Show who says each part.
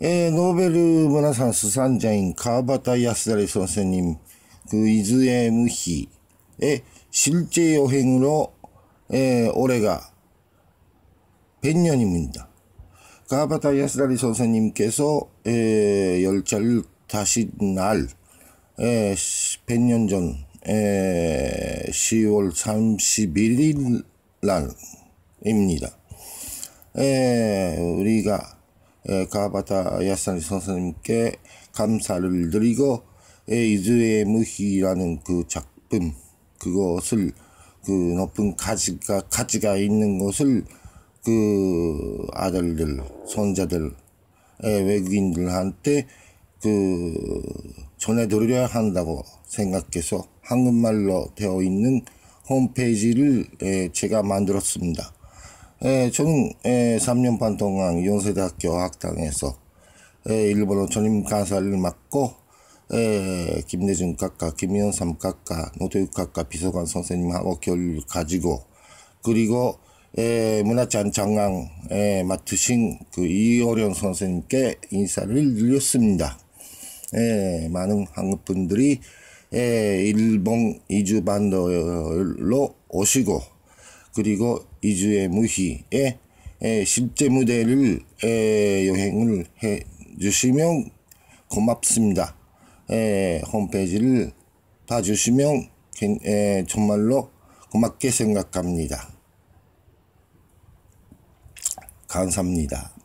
Speaker 1: えー、ノーベル村さん主産社員川端康成선생님 예, 그 이즈에 무희의 예, 실제 여행으로 에, 예, 올해가 100년입니다. 가바타 야스다리 선생님께서 에, 열차를 다시 날 에, 100년 전 에, 10월 31일 날입니다. 에, 우리가 예, 가바타 야사리 선생님께 감사를 드리고 에 예, 이즈의 무희라는 그 작품 그것을 그 높은 가지가 가치가 있는 것을 그 아들들 손자들 예, 외국인들한테 그 전해드려야 한다고 생각해서 한국말로 되어 있는 홈페이지를 예, 제가 만들었습니다. 예, 저는 예, 3년 반 동안 연세대학교 학당에서 예, 일본어 전임 강사를 맡고 예, 김대중 각과 김현삼 각과 노태우 각과 비서관 선생님하고 교류를 가지고 그리고 예, 문화찬 장관 에, 예, 맡으신 그 이호련 선생님께 인사를 드렸습니다. 예, 많은 한국 분들이 예, 일본 이주 반도로 오시고 그리고 이주의 무희의 십제 무대를 여행을 해 주시면 고맙습니다. 홈페이지를 봐주시면 정말로 고맙게 생각합니다. 감사합니다.